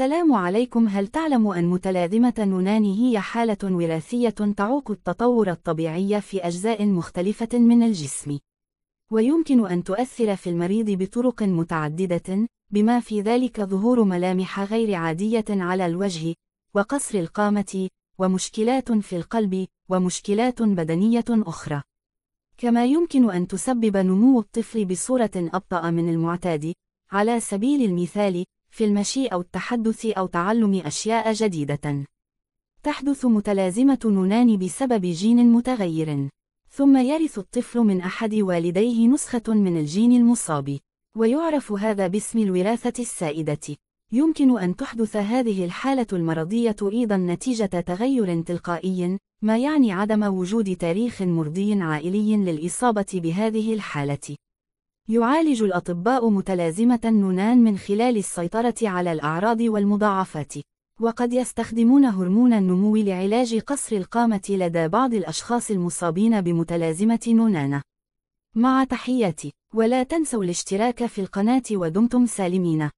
السلام عليكم هل تعلم أن متلازمة النونان هي حالة وراثية تعوق التطور الطبيعي في أجزاء مختلفة من الجسم؟ ويمكن أن تؤثر في المريض بطرق متعددة، بما في ذلك ظهور ملامح غير عادية على الوجه، وقصر القامة، ومشكلات في القلب، ومشكلات بدنية أخرى. كما يمكن أن تسبب نمو الطفل بصورة أبطأ من المعتاد، على سبيل المثال، في المشي أو التحدث أو تعلم أشياء جديدة. تحدث متلازمة نونان بسبب جين متغير. ثم يرث الطفل من أحد والديه نسخة من الجين المصاب. ويعرف هذا باسم الوراثة السائدة. يمكن أن تحدث هذه الحالة المرضية أيضا نتيجة تغير تلقائي، ما يعني عدم وجود تاريخ مرضي عائلي للإصابة بهذه الحالة. يعالج الأطباء متلازمة النونان من خلال السيطرة على الأعراض والمضاعفات وقد يستخدمون هرمون النمو لعلاج قصر القامة لدى بعض الأشخاص المصابين بمتلازمة نونانة مع تحياتي ولا تنسوا الاشتراك في القناة ودمتم سالمين